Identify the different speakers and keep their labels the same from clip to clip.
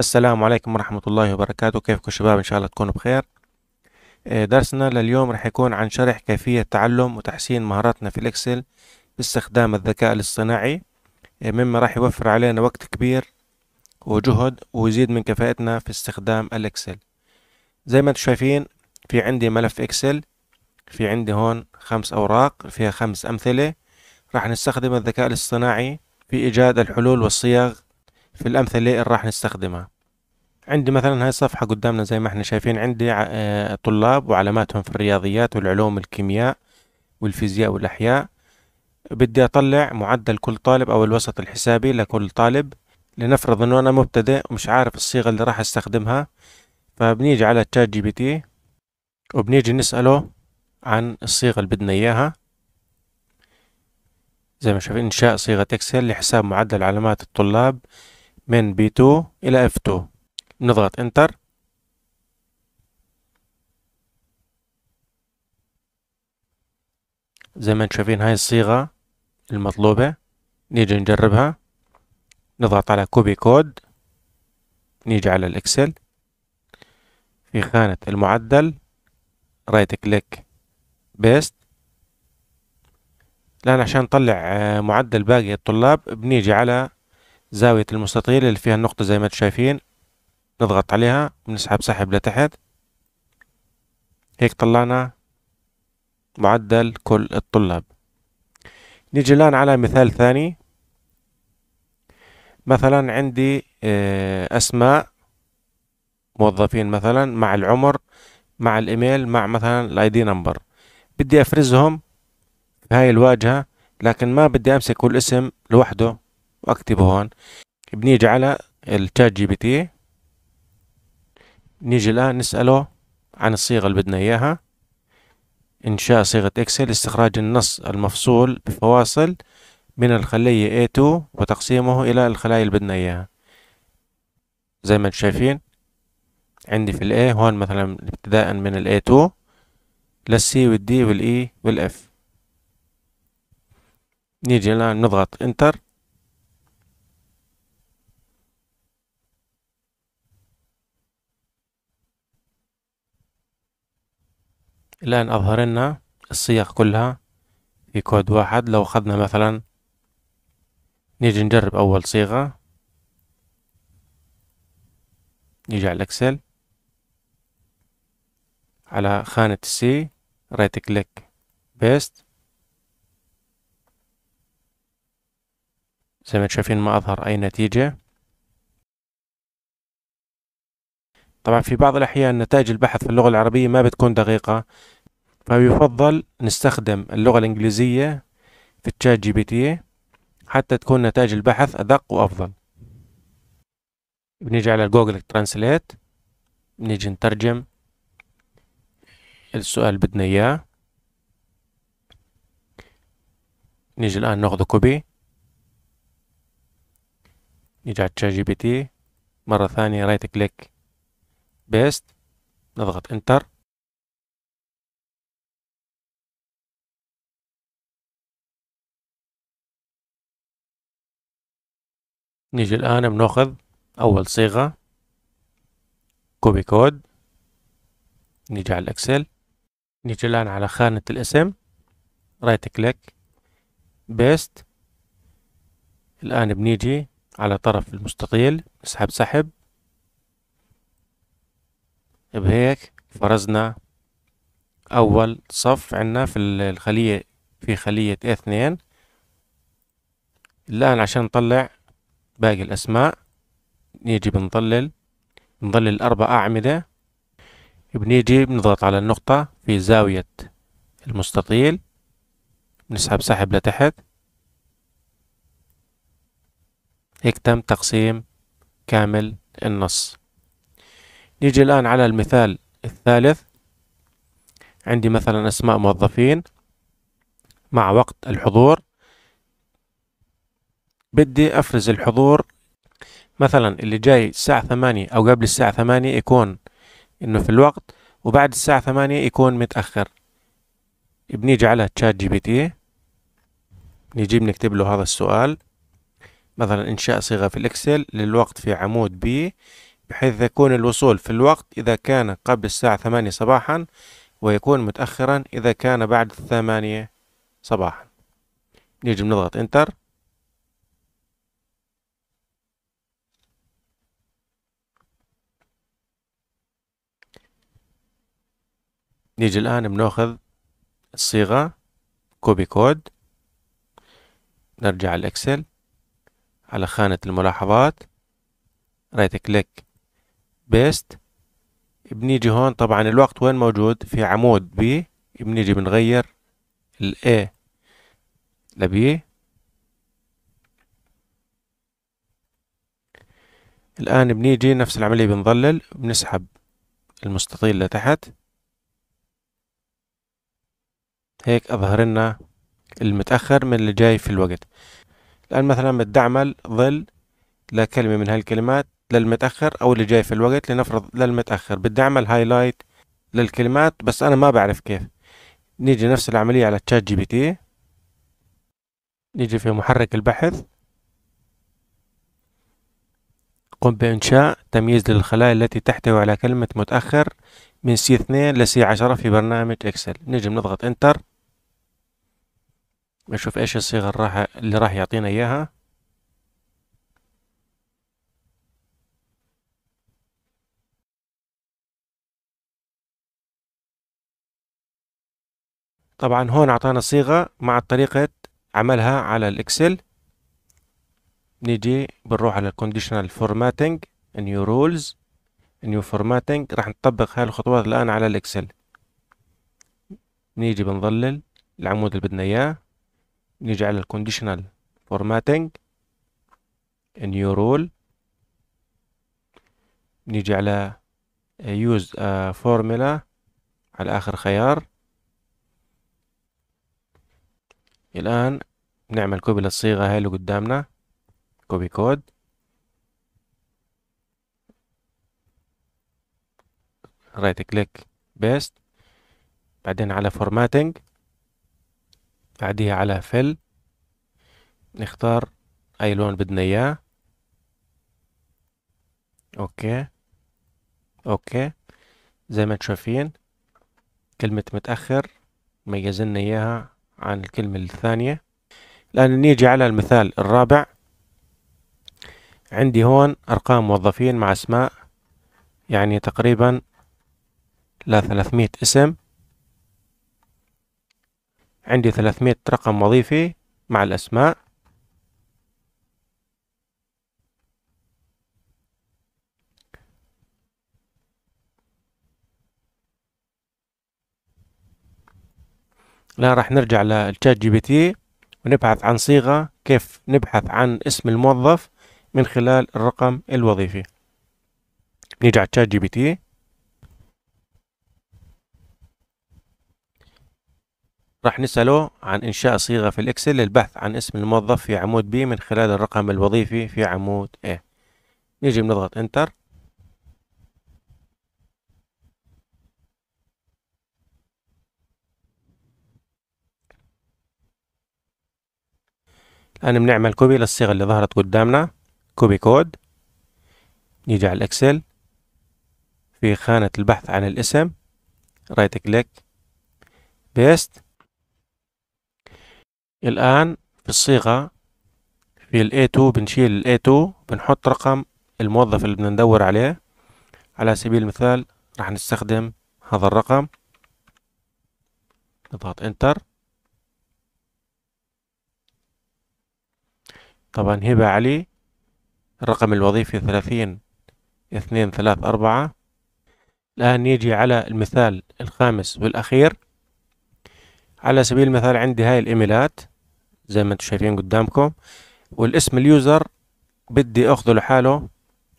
Speaker 1: السلام عليكم ورحمة الله وبركاته كيفكم شباب إن شاء الله تكونوا بخير آه، درسنا لليوم رح يكون عن شرح كيفية تعلم وتحسين مهاراتنا في الإكسل باستخدام الذكاء الاصطناعي آه، مما راح يوفر علينا وقت كبير وجهد ويزيد من كفاءتنا في استخدام الإكسل زي ما انتم شايفين في عندي ملف إكسل في عندي هون خمس أوراق فيها خمس أمثلة راح نستخدم الذكاء الاصطناعي في إيجاد الحلول والصيغ في الأمثلة اللي راح نستخدمها عندي مثلا هاي الصفحة قدامنا زي ما احنا شايفين عندي آه، طلاب وعلاماتهم في الرياضيات والعلوم الكيمياء والفيزياء والأحياء بدي أطلع معدل كل طالب أو الوسط الحسابي لكل طالب لنفرض انه انا مبتدئ ومش عارف الصيغة اللي راح استخدمها فبنيجي على تشات جي بي تي وبنيجي نسأله عن الصيغة اللي بدنا اياها زي ما شايفين انشاء صيغة اكسل لحساب معدل علامات الطلاب من B2 إلى F2 نضغط انتر زي ما تشوفين شايفين هاي الصيغة المطلوبة نيجي نجربها نضغط على كوبي كود نيجي على الإكسل في خانة المعدل رايت كليك بيست الآن عشان نطلع آه، معدل باقي الطلاب بنيجي على زاوية المستطيل اللي فيها النقطة زي ما انتم شايفين نضغط عليها ونسحب سحب لتحت هيك طلعنا معدل كل الطلاب نيجي الآن على مثال ثاني مثلا عندي آه، أسماء موظفين مثلا مع العمر مع الإيميل مع مثلا الاي دي نمبر بدي أفرزهم في هاي الواجهة لكن ما بدي أمسك كل اسم لوحده واكتبه هون بنيجي على التشات جي بي تي نيجي الآن نسأله عن الصيغة اللي بدنا إياها إنشاء صيغة إكسل استخراج النص المفصول بفواصل من الخلية A2 وتقسيمه إلى الخلايا اللي بدنا إياها زي ما انتم شايفين عندي في ال A هون مثلا ابتداء من ال A2 للسي والدي والإي e والإف نيجي الآن نضغط إنتر الآن أن أظهر لنا الصيغ كلها في كود واحد لو أخذنا مثلا نيجي نجرب أول صيغة نيجي على الإكسل على خانة السي رايت كليك بيست زي ما شايفين ما أظهر أي نتيجة طبعا في بعض الأحيان نتائج البحث في اللغة العربية ما بتكون دقيقة فيفضل نستخدم اللغة الإنجليزية في تشات جي بي تي حتى تكون نتائج البحث أدق وأفضل بنيجي على جوجل ترانسليت بنيجي نترجم السؤال بدنا إياه نيجي الآن ناخذ كوبي نيجي على تشات جي بي تي مرة ثانية رايت كليك بيست نضغط انتر نيجي الآن بناخذ أول صيغة كوبي كود نيجي على الإكسل نيجي الآن على خانة الاسم رايت كليك بيست الآن بنيجي على طرف المستطيل نسحب سحب بهيك فرزنا أول صف عنا في الخلية في خلية اثنين الآن عشان نطلع باقي الأسماء نيجي بنظلل نظلل أربع أعمدة بنيجي بنضغط على النقطة في زاوية المستطيل بنسحب سحب لتحت هيك تم تقسيم كامل النص نيجي الآن على المثال الثالث عندي مثلا أسماء موظفين مع وقت الحضور بدي أفرز الحضور مثلا اللي جاي الساعة ثمانية أو قبل الساعة ثمانية يكون إنه في الوقت وبعد الساعة ثمانية يكون متأخر بنيجي على تشات جي بي تي نيجي بنكتب له هذا السؤال مثلا إنشاء صيغة في الإكسل للوقت في عمود بي بحيث يكون الوصول في الوقت إذا كان قبل الساعة ثمانية صباحا ويكون متأخرا إذا كان بعد الثمانية صباحا نيجي بنضغط انتر نيجي الآن بناخذ الصيغة كوبي كود نرجع الإكسل على خانة الملاحظات رايت كليك بيست بنيجي هون طبعا الوقت وين موجود في عمود بي بنيجي بنغير ال A لبي الآن بنيجي نفس العملية بنظلل بنسحب المستطيل لتحت هيك أظهر لنا المتأخر من اللي جاي في الوقت الآن مثلا بدي أعمل ظل لكلمة من هالكلمات للمتأخر أو اللي جاي في الوقت لنفرض للمتأخر بدي أعمل هايلايت للكلمات بس أنا ما بعرف كيف نيجي نفس العملية على تشات جي بي تي نيجي في محرك البحث قم بإنشاء تمييز للخلايا التي تحتوي على كلمة متأخر من سي 2 لسي 10 في برنامج إكسل نيجي بنضغط إنتر نشوف إيش الصيغة اللي راح يعطينا إياها طبعا هون أعطانا صيغة مع طريقة عملها على الإكسل نيجي بنروح على الكونديشنال فورماتنج نيو رولز نيو فورماتنج راح نطبق هاي الخطوات الآن على الإكسل نيجي بنظلل العمود اللي بدنا إياه نيجي على الكونديشنال فورماتنج نيو رول نيجي على يوز فورمولا على آخر خيار الآن نعمل كوبي للصيغة هاي اللي قدامنا كوبي كود رايت كليك بيست بعدين على فورماتنج بعديها على فل نختار أي لون بدنا إياه أوكي أوكي زي ما تشوفين كلمة متأخر ميزنا إياها عن الكلمة الثانية الآن نيجي على المثال الرابع عندي هون أرقام موظفين مع أسماء يعني تقريبا لا 300 اسم عندي 300 رقم وظيفي مع الأسماء الآن راح نرجع للتشات جي بي تي ونبحث عن صيغة كيف نبحث عن اسم الموظف من خلال الرقم الوظيفي نيجي على التشات جي بي تي راح نسأله عن إنشاء صيغة في الإكسل للبحث عن اسم الموظف في عمود بي من خلال الرقم الوظيفي في عمود A نيجي بنضغط إنتر الآن بنعمل كوبي للصيغة اللي ظهرت قدامنا كوبي كود نيجي على الإكسل في خانة البحث عن الاسم رايت كليك بيست الآن في الصيغة في الاي A2 بنشيل الاي A2 بنحط رقم الموظف اللي بدنا ندور عليه على سبيل المثال راح نستخدم هذا الرقم نضغط انتر طبعا هبة علي الرقم الوظيفي ثلاثين اثنين ثلاث أربعة الآن يجي على المثال الخامس والأخير على سبيل المثال عندي هاي الإيميلات زي ما انتم شايفين قدامكم والاسم اليوزر بدي أخذه لحاله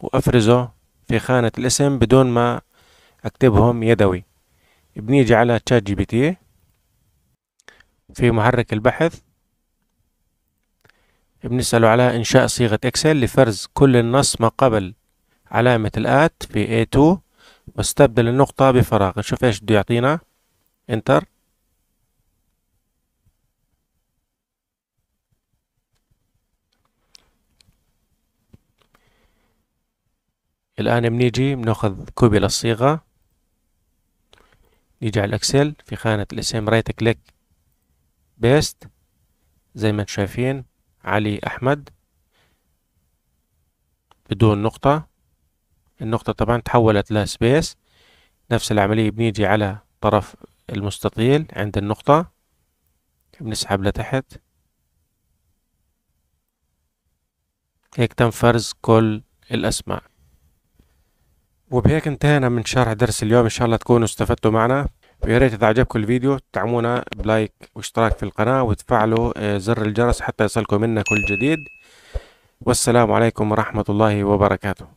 Speaker 1: وأفرزه في خانة الاسم بدون ما أكتبهم يدوي بنيجي على تشات جي بي تي في محرك البحث بنسأله على إنشاء صيغة إكسل لفرز كل النص ما قبل علامة الآت في A2 واستبدل النقطة بفراغ نشوف إيش بده يعطينا إنتر الآن بنيجي بناخذ كوبي للصيغة نيجي على الإكسل في خانة الاسم رايت كليك بيست زي ما انتم شايفين علي أحمد بدون نقطة النقطة طبعا تحولت لسبيس نفس العملية بنيجي على طرف المستطيل عند النقطة بنسحب لتحت هيك تم فرز كل الأسماء وبهيك انتهينا من شرح درس اليوم إن شاء الله تكونوا استفدتوا معنا ويا ريت اذا عجبكم الفيديو تدعمونا بلايك واشتراك في القناة وتفعلوا آه، زر الجرس حتى يصلكم منا كل جديد والسلام عليكم ورحمة الله وبركاته